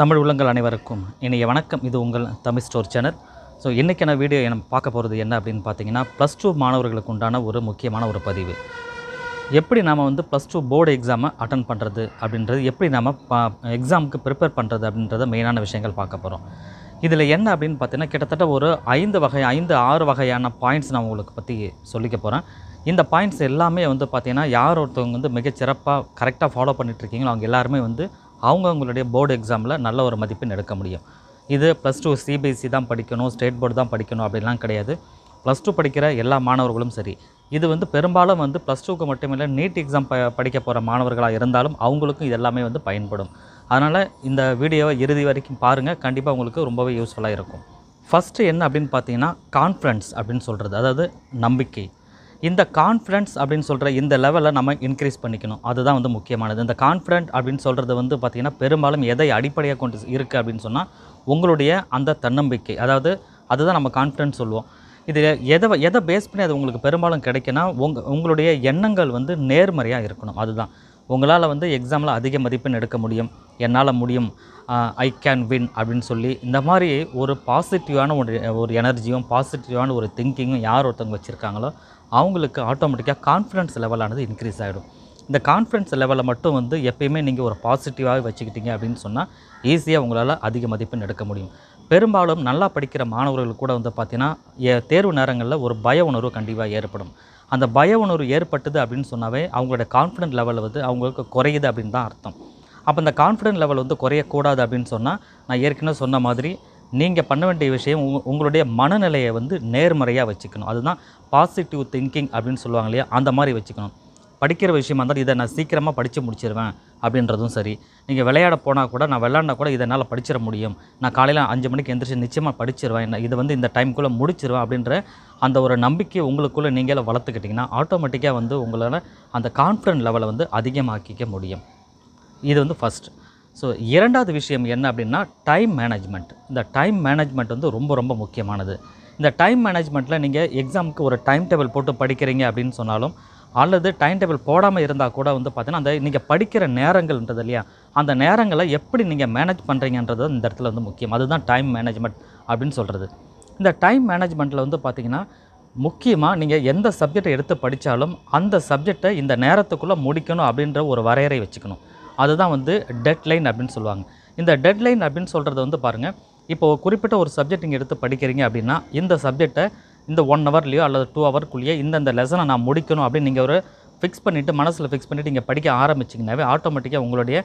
தமிழ் உள்ளங்கள் அனைவருக்கும் இனிய வணக்கம் இது உங்கள் தமிழ் ஸ்டோர் சேனல் ஸோ இன்றைக்கான வீடியோ என பார்க்க போகிறது என்ன அப்படின்னு பார்த்தீங்கன்னா ப்ளஸ் டூ மாணவர்களுக்கு உண்டான ஒரு முக்கியமான ஒரு பதிவு எப்படி நாம் வந்து ப்ளஸ் டூ போர்டு எக்ஸாமை அட்டன் பண்ணுறது அப்படின்றது எப்படி நாம் எக்ஸாமுக்கு ப்ரிப்பேர் பண்ணுறது அப்படின்றத மெயினான விஷயங்கள் பார்க்க போகிறோம் இதில் என்ன அப்படின்னு பார்த்தீங்கன்னா கிட்டத்தட்ட ஒரு ஐந்து வகை ஐந்து ஆறு வகையான பாயிண்ட்ஸ் நான் உங்களுக்கு பற்றி சொல்லிக்க போகிறேன் இந்த பாயிண்ட்ஸ் எல்லாமே வந்து பார்த்திங்கன்னா யார் ஒருத்தவங்க வந்து மிகச்சிறப்பாக கரெக்டாக ஃபாலோ பண்ணிகிட்ருக்கீங்களோ அவங்க எல்லாருமே வந்து அவங்க அவங்களுடைய போர்டு எக்ஸாமில் நல்ல ஒரு மதிப்பெண் எடுக்க முடியும் இது ப்ளஸ் டூ சிபிஎஸ்சி தான் படிக்கணும் ஸ்டேட் போர்டு தான் படிக்கணும் அப்படிலாம் கிடையாது ப்ளஸ் டூ படிக்கிற எல்லா மாணவர்களும் சரி இது வந்து பெரும்பாலும் வந்து ப்ளஸ் டூக்கு மட்டுமில்லை நீட் எக்ஸாம் ப படிக்க போகிற மாணவர்களாக இருந்தாலும் அவங்களுக்கும் இது எல்லாமே வந்து பயன்படும் அதனால் இந்த வீடியோவை இறுதி வரைக்கும் பாருங்கள் கண்டிப்பாக உங்களுக்கு ரொம்பவே யூஸ்ஃபுல்லாக இருக்கும் ஃபஸ்ட்டு என்ன அப்படின்னு பார்த்தீங்கன்னா கான்ஃபிடன்ஸ் அப்படின்னு சொல்கிறது அதாவது நம்பிக்கை இந்த கான்ஃபிடன்ஸ் அப்படின்னு சொல்கிற இந்த லெவலில் நம்ம இன்க்ரீஸ் பண்ணிக்கணும் அதுதான் வந்து முக்கியமானது இந்த கான்ஃபிடென்ட் அப்படின்னு சொல்கிறது வந்து பார்த்திங்கன்னா பெரும்பாலும் எதை அடிப்படையாக கொண்டு இருக்குது அப்படின்னு சொன்னால் உங்களுடைய அந்த தன்னம்பிக்கை அதாவது அதுதான் நம்ம கான்ஃபிடென்ட் சொல்லுவோம் இதில் எதை எதை பேஸ் பண்ணி அது உங்களுக்கு பெரும்பாலும் கிடைக்குன்னா உங்க உங்களுடைய எண்ணங்கள் வந்து நேர்மறையாக இருக்கணும் அதுதான் உங்களால் வந்து எக்ஸாமில் அதிக மதிப்பெண் எடுக்க முடியும் என்னால் முடியும் ஐ கேன் வின் அப்படின்னு சொல்லி இந்த மாதிரி ஒரு பாசிட்டிவான ஒரு ஒரு எனர்ஜியும் பாசிட்டிவான ஒரு திங்கிங்கும் யார் ஒருத்தவங்க வச்சுருக்காங்களோ அவங்களுக்கு ஆட்டோமேட்டிக்காக கான்ஃபிடன்ஸ் லெவலானது இன்க்ரீஸ் ஆகிடும் இந்த கான்ஃபிடன்ஸ் லெவலில் மட்டும் வந்து எப்பயுமே நீங்கள் ஒரு பாசிட்டிவாகவே வச்சுக்கிட்டீங்க அப்படின்னு சொன்னால் ஈஸியாக உங்களால் அதிக மதிப்பெண் எடுக்க முடியும் பெரும்பாலும் நல்லா படிக்கிற மாணவர்கள் கூட வந்து பார்த்திங்கன்னா தேர்வு நேரங்களில் ஒரு பய உணர்வு கண்டிப்பாக ஏற்படும் அந்த பய உணர்வு ஏற்பட்டது அப்படின்னு சொன்னாவே அவங்களோட கான்ஃபிடன்ஸ் லெவலில் வந்து அவங்களுக்கு குறையுது அப்படின்னு தான் அர்த்தம் அப்போ இந்த கான்ஃபிடென்ட் லெவல் வந்து குறையக்கூடாது அப்படின்னு சொன்னால் நான் ஏற்கனவே சொன்ன மாதிரி நீங்கள் பண்ண வேண்டிய விஷயம் உங்களுடைய மனநிலையை வந்து நேர்மறையாக வச்சுக்கணும் அதுதான் பாசிட்டிவ் திங்கிங் அப்படின்னு சொல்லுவாங்க இல்லையா அந்த மாதிரி வச்சுக்கணும் படிக்கிற விஷயமா இருந்தாலும் இதை நான் சீக்கிரமாக படித்து முடிச்சிருவேன் அப்படின்றதும் சரி நீங்கள் விளையாட போனால் கூட நான் விளையாண்டா கூட இதனால் படிச்சிட முடியும் நான் காலையில் அஞ்சு மணிக்கு எந்திரிச்சு நிச்சயமாக படிச்சிருவேன் இதை வந்து இந்த டைம்குள்ளே முடிச்சிருவேன் அப்படின்ற அந்த ஒரு நம்பிக்கையை உங்களுக்குள்ளே நீங்களே வளர்த்துக்கிட்டிங்கன்னா ஆட்டோமேட்டிக்காக வந்து உங்களால் அந்த கான்ஃபிடன்ட் லெவலை வந்து அதிகமாக்கிக்க முடியும் இது வந்து ஃபஸ்ட்டு ஸோ இரண்டாவது விஷயம் என்ன அப்படின்னா டைம் மேனேஜ்மெண்ட் இந்த டைம் மேனேஜ்மெண்ட் வந்து ரொம்ப ரொம்ப முக்கியமானது இந்த டைம் மேனேஜ்மெண்ட்டில் நீங்கள் எக்ஸாமுக்கு ஒரு டைம் டேபிள் போட்டு படிக்கிறீங்க அப்படின்னு சொன்னாலும் அல்லது டைம் டேபிள் போடாமல் இருந்தால் கூட வந்து பார்த்தீங்கன்னா அந்த நீங்கள் படிக்கிற நேரங்கள்ன்றது இல்லையா அந்த நேரங்களை எப்படி நீங்கள் மேனேஜ் பண்ணுறீங்கன்றது இந்த இடத்துல வந்து முக்கியம் அதுதான் டைம் மேனேஜ்மெண்ட் அப்படின்னு சொல்கிறது இந்த டைம் மேனேஜ்மெண்ட்டில் வந்து பார்த்திங்கன்னா முக்கியமாக நீங்கள் எந்த சப்ஜெக்டை எடுத்து படித்தாலும் அந்த சப்ஜெக்டை இந்த நேரத்துக்குள்ளே முடிக்கணும் அப்படின்ற ஒரு வரையறை வச்சுக்கணும் அதுதான் வந்து டெட்லைன் அப்படின்னு சொல்லுவாங்க இந்த டெட்லைன் அப்படின்னு சொல்கிறது வந்து பாருங்கள் இப்போ குறிப்பிட்ட ஒரு சப்ஜெக்ட் நீங்கள் எடுத்து படிக்கிறீங்க அப்படின்னா இந்த சப்ஜெக்டை இந்த ஒன் ஹவர்லேயோ அல்லது டூ ஹவர்க்குள்ளேயே இந்தந்த லெசனை நான் முடிக்கணும் அப்படின்னு நீங்கள் ஒரு ஃபிக்ஸ் பண்ணிவிட்டு மனசில் ஃபிக்ஸ் பண்ணிவிட்டு நீங்கள் படிக்க ஆரம்பிச்சிங்கனாவே ஆட்டோமேட்டிக்காக உங்களுடைய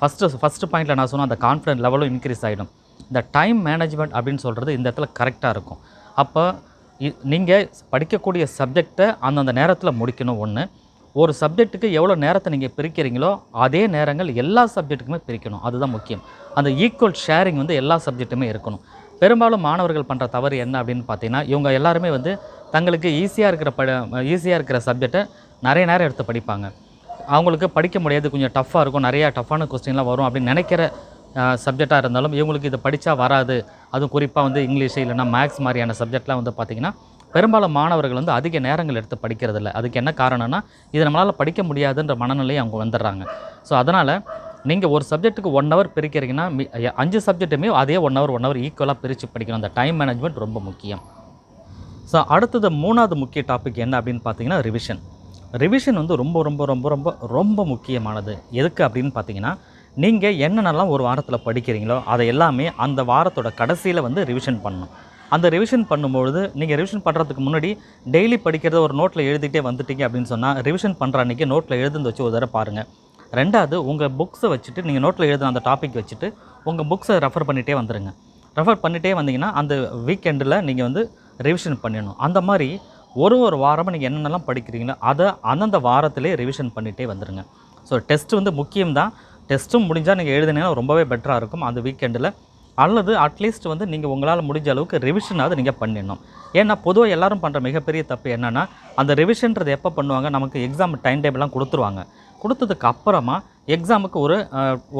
ஃபஸ்ட்டு ஃபஸ்ட்டு பாயிண்ட்டில் நான் சொன்ன அந்த கான்ஃபிடென்ட் லெவலும் இன்க்ரீஸ் ஆகிடும் இந்த டைம் மேனேஜ்மெண்ட் அப்படின்னு சொல்கிறது இந்த இடத்துல கரெக்டாக இருக்கும் அப்போ நீங்கள் படிக்கக்கூடிய சப்ஜெக்டை அந்தந்த நேரத்தில் முடிக்கணும் ஒன்று ஒரு சப்ஜெக்ட்டுக்கு எவ்வளோ நேரத்தை நீங்கள் பிரிக்கிறீங்களோ அதே நேரங்கள் எல்லா சப்ஜெக்ட்டுக்குமே பிரிக்கணும் அதுதான் முக்கியம் அந்த ஈக்குவல் ஷேரிங் வந்து எல்லா சப்ஜெக்ட்டுமே இருக்கணும் பெரும்பாலும் மாணவர்கள் பண்ணுற தவறு என்ன அப்படின்னு பார்த்தீங்கன்னா இவங்க எல்லாருமே வந்து தங்களுக்கு ஈஸியாக இருக்கிற ப ஈஸியாக இருக்கிற சப்ஜெக்டை நிறைய நேரம் எடுத்து படிப்பாங்க அவங்களுக்கு படிக்க முடியாது கொஞ்சம் டஃப்பாக இருக்கும் நிறையா டஃப்பான கொஸ்டின்லாம் வரும் அப்படின்னு நினைக்கிற சப்ஜெக்டாக இருந்தாலும் இவங்களுக்கு இதை படித்தா வராது அதுவும் குறிப்பாக வந்து இங்கிலீஷ் இல்லைனா மேக்ஸ் மாதிரியான சப்ஜெக்ட்லாம் வந்து பார்த்திங்கன்னா பெரும்பாலும் மாணவர்கள் வந்து அதிக நேரங்கள் எடுத்து படிக்கிறதில்ல அதுக்கு என்ன காரணம்னா இதை நம்மளால் படிக்க முடியாதுன்ற மனநிலை அவங்க வந்துடுறாங்க ஸோ அதனால் நீங்கள் ஒரு சப்ஜெக்ட்டுக்கு ஒன் ஹவர் பிரிக்கிறீங்கன்னா அஞ்சு சப்ஜெக்ட்டுமே அதே ஒன் ஹவர் ஒன் ஹவர் ஈக்குவலாக பிரித்து படிக்கணும் அந்த டைம் மேனேஜ்மெண்ட் ரொம்ப முக்கியம் ஸோ அடுத்தது மூணாவது முக்கிய டாபிக் என்ன அப்படின்னு பார்த்தீங்கன்னா ரிவிஷன் ரிவிஷன் வந்து ரொம்ப ரொம்ப ரொம்ப ரொம்ப ரொம்ப முக்கியமானது எதுக்கு அப்படின்னு பார்த்தீங்கன்னா நீங்கள் என்னென்னலாம் ஒரு வாரத்தில் படிக்கிறீங்களோ அதை எல்லாமே அந்த வாரத்தோட கடைசியில் வந்து ரிவிஷன் பண்ணணும் அந்த ரிவிஷன் பண்ணும்பொழுது நீங்கள் ரிவிஷன் பண்ணுறதுக்கு முன்னாடி டெய்லி படிக்கிறத ஒரு நோட்டில் எழுதிட்டே வந்துட்டீங்க அப்படின்னு சொன்னால் ரிவிஷன் பண்ணுற அன்றைக்கி நோட்டில் எழுதுந்து வச்சு ஒரு தடவை பாருங்கள் ரெண்டாவது உங்கள் புக்ஸை வச்சுட்டு நீங்கள் நோட்டில் எழுதின அந்த டாபிக் வச்சுட்டு உங்கள் புக்ஸை ரெஃபர் பண்ணிகிட்டே வந்துடுங்க ரெஃபர் பண்ணிகிட்டே வந்தீங்கன்னா அந்த வீக்கெண்டில் நீங்கள் வந்து ரிவிஷன் பண்ணிடணும் அந்த மாதிரி ஒரு ஒரு வாரமாக நீங்கள் என்னென்னலாம் படிக்கிறீங்களோ அதை அந்தந்த வாரத்திலே ரிவிஷன் பண்ணிகிட்டே வந்துடுங்க ஸோ டெஸ்ட் வந்து முக்கியம்தான் டெஸ்ட்டும் முடிஞ்சால் நீங்கள் எழுதுனீங்கன்னா ரொம்பவே பெட்டராக இருக்கும் அந்த வீக்கெண்டில் அல்லது அட்லீஸ்ட் வந்து நீங்கள் உங்களால் முடிஞ்ச அளவுக்கு ரிவிஷனாவது நீங்கள் பண்ணிடணும் ஏன்னா பொதுவாக எல்லாரும் பண்ணுற மிகப்பெரிய தப்பு என்னென்னா அந்த ரிவிஷன்றது எப்போ பண்ணுவாங்க நமக்கு எக்ஸாம் டைம் டேபிள்லாம் கொடுத்துருவாங்க கொடுத்ததுக்கு அப்புறமா எக்ஸாமுக்கு ஒரு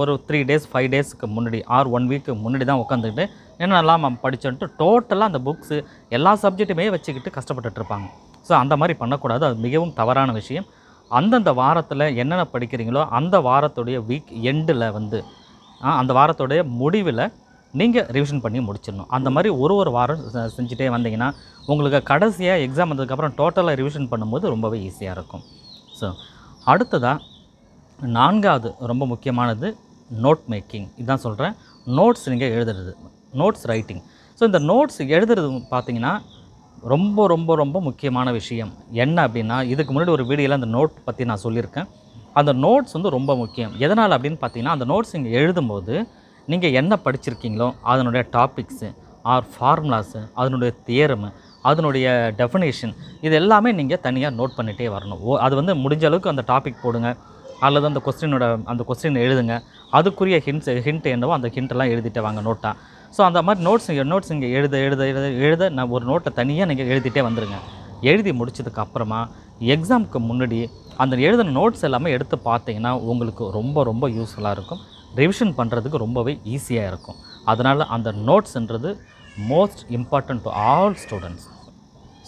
ஒரு த்ரீ டேஸ் ஃபைவ் டேஸ்க்கு முன்னாடி ஆர் ஒன் வீக்கு முன்னாடி தான் உட்காந்துக்கிட்டு என்னெல்லாம் நம்ம படித்தோன்ட்டு டோட்டலாக அந்த புக்ஸு எல்லா சப்ஜெக்ட்டுமே வச்சுக்கிட்டு கஷ்டப்பட்டுட்ருப்பாங்க ஸோ அந்த மாதிரி பண்ணக்கூடாது அது மிகவும் தவறான விஷயம் அந்தந்த வாரத்தில் என்னென்ன படிக்கிறீங்களோ அந்த வாரத்துடைய வீக் எண்டில் வந்து அந்த வாரத்துடைய முடிவில் நீங்கள் ரிவிஷன் பண்ணி முடிச்சிடணும் அந்த மாதிரி ஒரு ஒரு வாரம் செஞ்சுட்டே வந்தீங்கன்னா உங்களுக்கு கடைசியாக எக்ஸாம் வந்ததுக்கப்புறம் டோட்டலாக ரிவிஷன் பண்ணும்போது ரொம்பவே ஈஸியாக இருக்கும் ஸோ அடுத்ததாக நான்காவது ரொம்ப முக்கியமானது நோட் மேக்கிங் இதுதான் சொல்கிறேன் நோட்ஸ் நீங்கள் எழுதுறது நோட்ஸ் ரைட்டிங் ஸோ இந்த நோட்ஸ் எழுதுறது பார்த்தீங்கன்னா ரொம்ப ரொம்ப ரொம்ப முக்கியமான விஷயம் என்ன அப்படின்னா இதுக்கு முன்னாடி ஒரு வீடியோவில் அந்த நோட் பற்றி நான் சொல்லியிருக்கேன் அந்த நோட்ஸ் வந்து ரொம்ப முக்கியம் எதனால் அப்படின்னு பார்த்தீங்கன்னா அந்த நோட்ஸ் இங்கே எழுதும்போது நீங்கள் என்ன படிச்சிருக்கீங்களோ அதனுடைய டாபிக்ஸு ஆர் ஃபார்முலாஸு அதனுடைய தேரமு அதனுடைய டெஃபினேஷன் இது எல்லாமே நீங்கள் தனியாக நோட் பண்ணிகிட்டே வரணும் ஓ அது வந்து முடிஞ்ச அளவுக்கு அந்த டாபிக் போடுங்க அல்லது அந்த கொஸ்டினோட அந்த கொஸ்டின் எழுதுங்க அதுக்குரிய ஹிண்ட்ஸ் ஹிண்ட் என்னவோ அந்த ஹிண்ட்டெல்லாம் எழுதிட்டு வாங்க நோட்டாக ஸோ அந்த மாதிரி நோட்ஸ் இங்கே நோட்ஸ் இங்கே எழுத எழுத எழுத எழுத நான் ஒரு நோட்டை தனியாக நீங்கள் எழுதிட்டே வந்துடுங்க எழுதி முடித்ததுக்கப்புறமா எக்ஸாமுக்கு முன்னாடி அந்த எழுதின நோட்ஸ் எல்லாமே எடுத்து பார்த்தீங்கன்னா உங்களுக்கு ரொம்ப ரொம்ப யூஸ்ஃபுல்லாக இருக்கும் ரிவிஷன் பண்ணுறதுக்கு ரொம்பவே ஈஸியாக இருக்கும் அதனால் அந்த நோட்ஸ்ன்றது most important to all students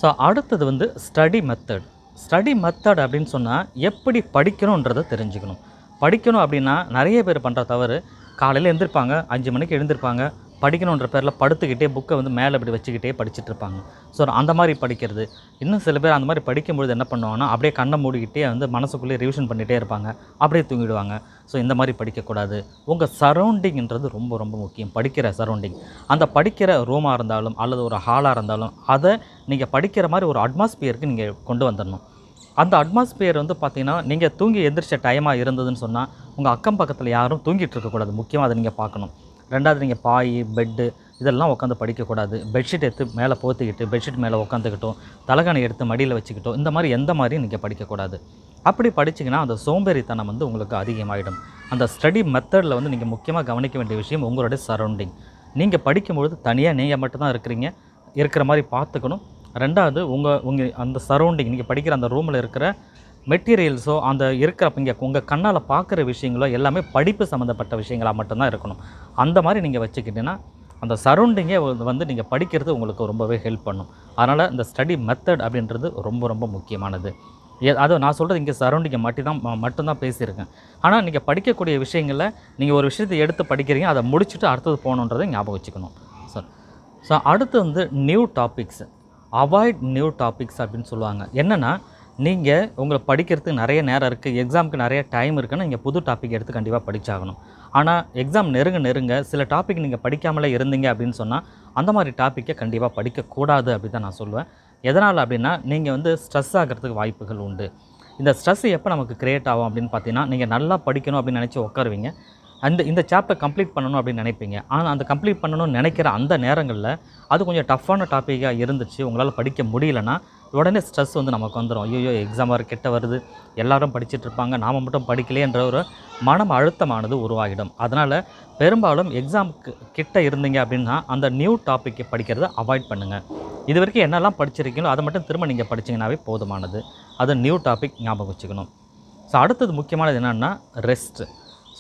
so அடுத்தது வந்து ஸ்டடி மெத்தட் ஸ்டடி மெத்தட் அப்படின்னு சொன்னால் எப்படி படிக்கணுன்றதை தெரிஞ்சுக்கணும் படிக்கணும் அப்படின்னா நிறைய பேர் பண்ணுற தவறு காலையில் எழுந்திருப்பாங்க அஞ்சு மணிக்கு எழுந்திருப்பாங்க படிக்கணுன்ற பேரில் படுத்துக்கிட்டே புக்கை வந்து மேலே இப்படி வச்சுக்கிட்டே படிச்சுட்டு இருப்பாங்க ஸோ அந்த மாதிரி படிக்கிறது இன்னும் சில பேர் அந்த மாதிரி பொழுது என்ன பண்ணுவாங்கன்னா அப்படியே கண்ணை மூடிக்கிட்டே வந்து மனசுக்குள்ளே ரிவிஷன் பண்ணிகிட்டே இருப்பாங்க அப்படியே தூங்கிடுவாங்க ஸோ இந்த மாதிரி படிக்கக்கூடாது உங்கள் சரௌண்டிங்கிறது ரொம்ப ரொம்ப முக்கியம் படிக்கிற சரௌண்டிங் அந்த படிக்கிற ரூமாக இருந்தாலும் அல்லது ஒரு ஹாலாக இருந்தாலும் அதை நீங்கள் படிக்கிற மாதிரி ஒரு அட்மாஸ்பியருக்கு நீங்கள் கொண்டு வந்துடணும் அந்த அட்மாஸ்பியர் வந்து பார்த்திங்கன்னா நீங்கள் தூங்கி எந்திரிச்ச டைமாக இருந்ததுன்னு சொன்னால் உங்கள் அக்கம் பக்கத்தில் யாரும் தூங்கிட்டு இருக்கக்கூடாது முக்கியமாக அதை நீங்கள் பார்க்கணும் ரெண்டாவது நீங்கள் பாய் பெட்டு இதெல்லாம் உட்காந்து படிக்கக்கூடாது பெட்ஷீட் எடுத்து மேலே போத்திக்கிட்டு பெட்ஷீட் மேலே உட்காந்துக்கிட்டோம் தலைகாணி எடுத்து மடியில் வச்சுக்கிட்டோம் இந்த மாதிரி எந்த மாதிரியும் நீங்கள் படிக்கக்கூடாது அப்படி படிச்சிங்கன்னா அந்த சோம்பேறித்தனம் வந்து உங்களுக்கு அதிகமாகிடும் அந்த ஸ்டடி மெத்தடில் வந்து நீங்கள் முக்கியமாக கவனிக்க வேண்டிய விஷயம் உங்களுடைய சரௌண்டிங் நீங்கள் படிக்கும்பொழுது தனியாக நீங்கள் மட்டும்தான் இருக்கிறீங்க இருக்கிற மாதிரி பார்த்துக்கணும் ரெண்டாவது உங்கள் உங்கள் அந்த சரௌண்டிங் நீங்கள் படிக்கிற அந்த ரூமில் இருக்கிற மெட்டீரியல்ஸோ அந்த இருக்கிறப்ப இங்கே உங்கள் கண்ணால் பார்க்குற விஷயங்களோ எல்லாமே படிப்பு சம்மந்தப்பட்ட விஷயங்களாக மட்டும்தான் இருக்கணும் அந்த மாதிரி நீங்கள் வச்சுக்கிட்டீங்கன்னா அந்த சரௌண்டிங்கே வந்து நீங்கள் படிக்கிறது உங்களுக்கு ரொம்பவே ஹெல்ப் பண்ணும் அதனால் இந்த ஸ்டடி மெத்தட் அப்படின்றது ரொம்ப ரொம்ப முக்கியமானது அதை நான் சொல்கிறது இங்கே சரௌண்டிங்கை மட்டும் தான் மட்டும்தான் பேசியிருக்கேன் ஆனால் நீங்கள் படிக்கக்கூடிய விஷயங்களில் நீங்கள் ஒரு விஷயத்தை எடுத்து படிக்கிறீங்க அதை முடிச்சுட்டு அடுத்தது போகணுன்றதை ஞாபகம் வச்சுக்கணும் சார் ஸோ அடுத்து வந்து new topics avoid new topics அப்படின்னு சொல்லுவாங்க என்னென்னா நீங்கள் உங்களை படிக்கிறதுக்கு நிறைய நேரம் இருக்குது எக்ஸாமுக்கு நிறைய டைம் இருக்குன்னா நீங்கள் புது டாபிக் எடுத்து கண்டிப்பாக படித்தாகணும் ஆனால் எக்ஸாம் நெருங்க நெருங்க சில டாபிக் நீங்கள் படிக்காமலே இருந்தீங்க அப்படின்னு சொன்னால் அந்த மாதிரி டாப்பிக்கை கண்டிப்பாக படிக்கக்கூடாது அப்படி தான் நான் சொல்லுவேன் எதனால் அப்படின்னா நீங்கள் வந்து ஸ்ட்ரெஸ் ஆகிறதுக்கு வாய்ப்புகள் உண்டு இந்த ஸ்ட்ரெஸ் எப்போ நமக்கு க்ரியேட் ஆகும் அப்படின்னு பார்த்தீங்கன்னா நீங்கள் நல்லா படிக்கணும் அப்படின்னு நினச்சி உட்காருவீங்க அந்த இந்த சாப்டர் கம்ப்ளீட் பண்ணணும் அப்படின்னு நினைப்பீங்க ஆனால் அந்த கம்ப்ளீட் பண்ணணும்னு நினைக்கிற அந்த நேரங்களில் அது கொஞ்சம் டஃப்பான டாப்பிக்காக இருந்துச்சு உங்களால் படிக்க முடியலன்னா உடனே ஸ்ட்ரெஸ் வந்து நமக்கு வந்துடும் ஐயோ எக்ஸாம் வர கிட்ட வருது எல்லாரும் படிச்சுட்டு இருப்பாங்க நாம் மட்டும் படிக்கலையன்ற ஒரு மனம் அழுத்தமானது உருவாகிடும் அதனால் பெரும்பாலும் எக்ஸாமுக்கு கிட்ட இருந்தீங்க அப்படின்னா அந்த நியூ டாப்பிக்கை படிக்கிறத அவாய்ட் பண்ணுங்கள் இது வரைக்கும் என்னெல்லாம் படிச்சிருக்கீங்களோ அதை மட்டும் திரும்ப நீங்கள் படிச்சிங்கனாவே போதுமானது அது நியூ டாபிக் ஞாபகம் வச்சுக்கணும் ஸோ அடுத்தது முக்கியமானது என்னென்னா ரெஸ்ட்டு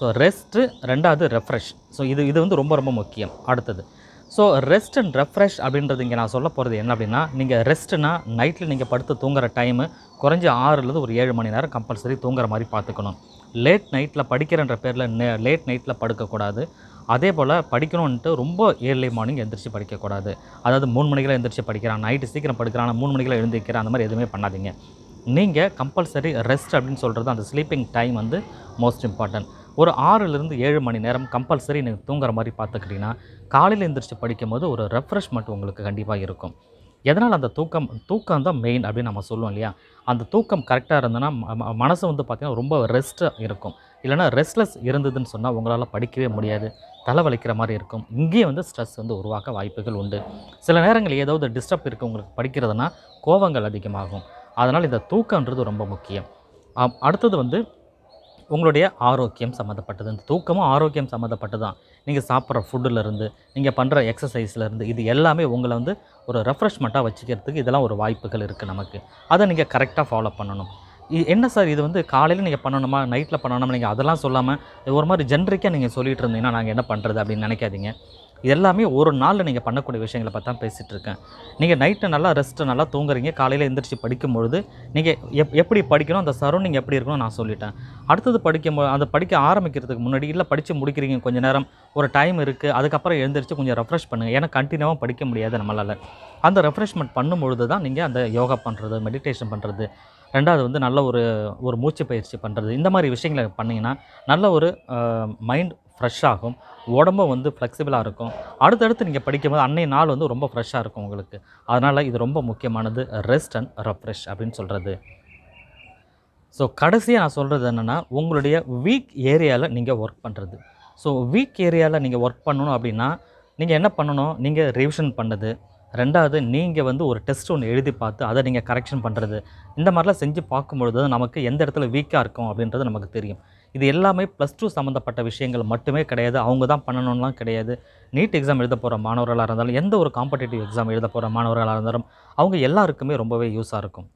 ஸோ ரெஸ்ட்டு ரெண்டாவது ரெஃப்ரெஷ் ஸோ இது இது வந்து ரொம்ப ரொம்ப முக்கியம் அடுத்தது ஸோ ரெஸ்ட் அண்ட் ரெஃப்ரெஷ் அப்படின்றது இங்கே நான் சொல்ல போகிறது என்ன அப்படின்னா நீங்கள் ரெஸ்ட்னா நைட்டில் நீங்கள் படுத்து தூங்குற டைமு குறைஞ்ச ஆறுலேருந்து ஒரு ஏழு மணி நேரம் கம்பல்சரி தூங்குற மாதிரி பார்த்துக்கணும் லேட் நைட்டில் படிக்கிறன்ற பேரில் நே லேட் நைட்டில் படுக்கக்கூடாது அதே போல் படிக்கணும்ன்ட்டு ரொம்ப ஏர்லி மார்னிங் எந்திரிச்சு படிக்கக்கூடாது அதாவது மூணு மணிக்கெலாம் எந்திரிச்சு படிக்கிறான் நைட்டு சீக்கிரம் படிக்கிறான் மூணு மணிக்கெலாம் எழுந்திருக்கிறான் அந்த மாதிரி எதுவுமே பண்ணாதீங்க நீங்கள் கம்பல்சரி ரெஸ்ட் அப்படின்னு சொல்கிறது அந்த ஸ்லீப்பிங் டைம் வந்து மோஸ்ட் இம்பார்ட்டன்ட் ஒரு ஆறுலேருந்து ஏழு மணி நேரம் கம்பல்சரி நீங்கள் தூங்குற மாதிரி பார்த்துக்கிட்டிங்கன்னா காலையில் எழுந்திரிச்சு படிக்கும் போது ஒரு ரெஃப்ரெஷ்மெண்ட் உங்களுக்கு கண்டிப்பாக இருக்கும் எதனால் அந்த தூக்கம் தூக்கம் தான் மெயின் அப்படின்னு நம்ம சொல்லுவோம் இல்லையா அந்த தூக்கம் கரெக்டாக இருந்ததுன்னா மனசு வந்து பார்த்திங்கன்னா ரொம்ப ரெஸ்ட்டாக இருக்கும் இல்லைனா ரெஸ்ட்லெஸ் இருந்ததுன்னு சொன்னால் உங்களால் படிக்கவே முடியாது தலைவலிக்கிற மாதிரி இருக்கும் இங்கேயே வந்து ஸ்ட்ரெஸ் வந்து உருவாக்க வாய்ப்புகள் உண்டு சில நேரங்களில் ஏதாவது டிஸ்டர்ப் இருக்குது உங்களுக்கு படிக்கிறதுனா கோபங்கள் அதிகமாகும் அதனால் இந்த தூக்கன்றது ரொம்ப முக்கியம் அடுத்தது வந்து உங்களுடைய ஆரோக்கியம் சம்மந்தப்பட்டது இந்த தூக்கமும் ஆரோக்கியம் சம்மந்தப்பட்டு தான் நீங்கள் சாப்பிட்ற ஃபுட்டுலேருந்து நீங்கள் பண்ணுற எக்ஸசைஸ்லேருந்து இது எல்லாமே உங்களை வந்து ஒரு ரெஃப்ரெஷ்மெண்ட்டாக வச்சுக்கிறதுக்கு இதெல்லாம் ஒரு வாய்ப்புகள் இருக்குது நமக்கு அதை நீங்கள் கரெக்டாக ஃபாலோ பண்ணணும் என்ன சார் இது வந்து காலையில் நீங்கள் பண்ணணுமா நைட்டில் பண்ணணுமா நீங்கள் அதெல்லாம் சொல்லாமல் ஒரு மாதிரி ஜென்ரிக்காக நீங்கள் சொல்லிகிட்டு இருந்தீங்கன்னா நாங்கள் என்ன பண்ணுறது அப்படின்னு நினைக்காதீங்க எல்லாமே ஒரு நாளில் நீங்கள் பண்ணக்கூடிய விஷயங்களை பார்த்து தான் பேசிகிட்ருக்கேன் நீங்கள் நைட்டை நல்லா ரெஸ்ட்டு நல்லா தூங்குறீங்க காலையில் எந்திரிச்சு படிக்கும்பொழுது நீங்கள் எப் எப்படி படிக்கணும் அந்த சரௌண்டிங் எப்படி இருக்கணும் நான் சொல்லிட்டேன் அடுத்தது படிக்கும் அதை படிக்க ஆரம்பிக்கிறதுக்கு முன்னாடி இல்லை படித்து முடிக்கிறீங்க கொஞ்சம் நேரம் ஒரு டைம் இருக்குது அதுக்கப்புறம் எழுந்திரிச்சு கொஞ்சம் ரெஃப்ரெஷ் பண்ணுங்கள் ஏன்னா கண்டினியூவாக படிக்க முடியாது நம்மளால் அந்த ரெஃப்ரெஷ்மெண்ட் பண்ணும்பொழுது தான் நீங்கள் அந்த யோகா பண்ணுறது மெடிடேஷன் பண்ணுறது ரெண்டாவது வந்து நல்ல ஒரு ஒரு மூச்சு பயிற்சி பண்ணுறது இந்த மாதிரி விஷயங்களை பண்ணிங்கன்னா நல்ல ஒரு மைண்ட் ஃப்ரெஷ் ஆகும் உடம்பு வந்து ஃப்ளெக்சிபிளாக இருக்கும் அடுத்தடுத்து நீங்கள் படிக்கும்போது அன்னைய நாள் வந்து ரொம்ப ஃப்ரெஷ்ஷாக இருக்கும் உங்களுக்கு அதனால் இது ரொம்ப முக்கியமானது ரெஸ்ட் அண்ட் ரெஃப்ரெஷ் அப்படின்னு சொல்கிறது ஸோ கடைசியாக நான் சொல்கிறது என்னென்னா உங்களுடைய வீக் ஏரியாவில் நீங்கள் ஒர்க் பண்ணுறது ஸோ வீக் ஏரியாவில் நீங்கள் ஒர்க் பண்ணணும் அப்படின்னா நீங்கள் என்ன பண்ணணும் நீங்கள் ரிவிஷன் பண்ணது ரெண்டாவது நீங்கள் வந்து ஒரு டெஸ்ட் ஒன்று எழுதி பார்த்து அதை நீங்கள் கரெக்ஷன் பண்ணுறது இந்த மாதிரிலாம் செஞ்சு பார்க்கும்பொழுது நமக்கு எந்த இடத்துல வீக்காக இருக்கும் அப்படின்றது நமக்கு தெரியும் இது எல்லாமே ப்ளஸ் டூ சம்மந்தப்பட்ட விஷயங்கள் மட்டுமே கிடையாது அவங்க தான் பண்ணணும்லாம் கிடையாது நீட் எக்ஸாம் எழுத போகிற மாணவர்களாக இருந்தாலும் எந்த ஒரு காம்படேட்டிவ் எக்ஸாம் எழுத போகிற மாணவர்களாக இருந்தாலும் அவங்க எல்லாருக்குமே ரொம்பவே யூஸாக இருக்கும்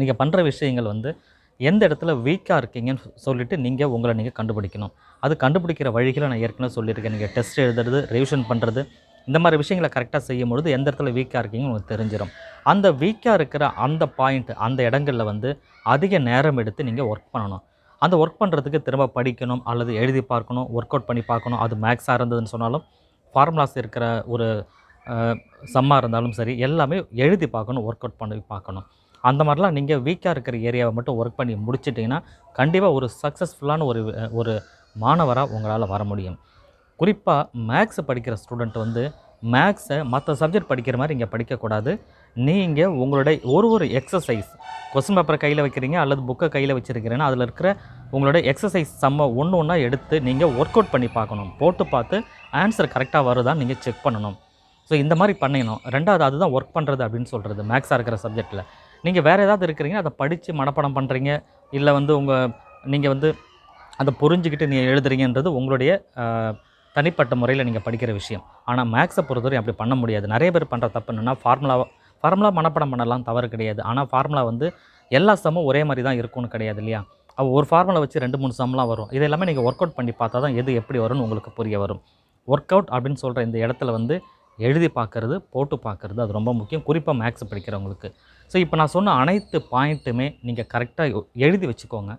நீங்கள் பண்ணுற விஷயங்கள் வந்து எந்த இடத்துல வீக்காக இருக்கீங்கன்னு சொல்லிவிட்டு நீங்கள் உங்களை நீங்கள் கண்டுபிடிக்கணும் அது கண்டுபிடிக்கிற வழிகளை நான் ஏற்கனவே சொல்லியிருக்கேன் நீங்கள் டெஸ்ட் எழுதுறது ரிவிஷன் பண்ணுறது இந்த மாதிரி விஷயங்களை கரெக்டாக செய்யும் பொழுது எந்த இடத்துல வீக்காக இருக்கீங்கன்னு உங்களுக்கு தெரிஞ்சிடும் அந்த வீக்காக இருக்கிற அந்த பாயிண்ட் அந்த இடங்களில் வந்து அதிக நேரம் எடுத்து நீங்கள் ஒர்க் பண்ணணும் அந்த ஒர்க் பண்ணுறதுக்கு திரும்ப படிக்கணும் அல்லது எழுதி பார்க்கணும் ஒர்க் அவுட் பண்ணி பார்க்கணும் அது மேக்ஸாக இருந்ததுன்னு சொன்னாலும் ஃபார்முலாஸ் இருக்கிற ஒரு சம்மாக இருந்தாலும் சரி எல்லாமே எழுதி பார்க்கணும் ஒர்க் அவுட் பண்ணி பார்க்கணும் அந்த மாதிரிலாம் நீங்கள் வீக்காக இருக்கிற ஏரியாவை மட்டும் ஒர்க் பண்ணி முடிச்சிட்டிங்கன்னா கண்டிப்பாக ஒரு சக்ஸஸ்ஃபுல்லான ஒரு ஒரு மாணவராக உங்களால் வர முடியும் குறிப்பாக மேக்ஸ் படிக்கிற ஸ்டூடெண்ட் வந்து மேக்ஸை மற்ற சப்ஜெக்ட் படிக்கிற மாதிரி இங்கே படிக்கக்கூடாது நீங்கள் உங்களுடைய ஒரு ஒரு எக்ஸசைஸ் கொஸ்டின் பேப்பரை கையில் வைக்கிறீங்க அல்லது புக்கை கையில் வச்சுருக்கிறேன்னா அதில் இருக்கிற உங்களுடைய எக்ஸசைஸ் சம்ம ஒன்று ஒன்றா எடுத்து நீங்கள் ஒர்க் அவுட் பண்ணி பார்க்கணும் போட்டு பார்த்து ஆன்சர் கரெக்டாக வருதான்னு நீங்கள் செக் பண்ணணும் ஸோ இந்த மாதிரி பண்ணிக்கணும் ரெண்டாவது அதுதான் ஒர்க் பண்ணுறது அப்படின்னு சொல்கிறது மேக்ஸாக இருக்கிற சப்ஜெக்ட்டில் நீங்கள் வேறு ஏதாவது இருக்கிறீங்க அதை படித்து மனப்பாடம் பண்ணுறீங்க இல்லை வந்து உங்கள் நீங்கள் வந்து அதை புரிஞ்சுக்கிட்டு நீங்கள் எழுதுறீங்கன்றது உங்களுடைய தனிப்பட்ட முறையில் நீங்கள் படிக்கிற விஷயம் ஆனால் மேக்ஸை பொறுத்தவரை அப்படி பண்ண முடியாது நிறைய பேர் பண்ணுற தப்பு என்னென்னா ஃபார்முலா ஃபார்முலா மனப்படம் பண்ணலாம் தவறு கிடையாது ஆனால் ஃபார்முலா வந்து எல்லா சமும் ஒரே மாதிரி தான் இருக்கும்னு கிடையாது இல்லையா ஒரு ஃபார்முலா வச்சு ரெண்டு மூணு சம்லாம் வரும் இது எல்லாமே நீங்கள் ஒர்க் அவுட் பண்ணி பார்த்தா தான் எது எப்படி வரும்னு உங்களுக்கு புரிய வரும் ஒர்க் அவுட் அப்படின்னு சொல்கிற இந்த இடத்துல வந்து எழுதி பார்க்குறது போட்டு பார்க்குறது அது ரொம்ப முக்கியம் குறிப்பாக மேக்ஸ் படிக்கிறவங்களுக்கு ஸோ இப்போ நான் சொன்ன அனைத்து பாயிண்ட்டுமே நீங்கள் கரெக்டாக எழுதி வச்சுக்கோங்க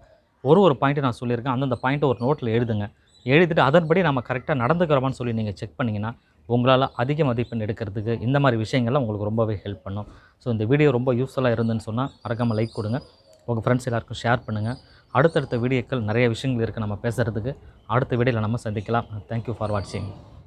ஒரு ஒரு பாயிண்ட்டு நான் சொல்லியிருக்கேன் அந்தந்த பாயிண்ட்டை ஒரு நோட்டில் எழுதுங்க எழுதிட்டு அதன்படி நம்ம கரெக்டாக நடந்துக்கிறோமான்னு சொல்லி நீங்கள் செக் பண்ணிங்கன்னா உங்களால் அதிக மதிப்பெண் எடுக்கிறதுக்கு இந்த மாதிரி விஷயங்கள்லாம் உங்களுக்கு ரொம்பவே ஹெல்ப் பண்ணும் ஸோ இந்த வீடியோ ரொம்ப யூஸ்ஃபுல்லாக இருந்துன்னு சொன்னால் மறக்காமல் லைக் கொடுங்க உங்கள் ஃப்ரெண்ட்ஸ் எல்லாருக்கும் ஷேர் பண்ணுங்கள் அடுத்தடுத்த வீடியோக்கள் நிறைய விஷயங்கள் இருக்குது நம்ம பேசுகிறதுக்கு அடுத்த வீடியோவில் நம்ம சந்திக்கலாம் தேங்க்யூ ஃபார் வாட்சிங்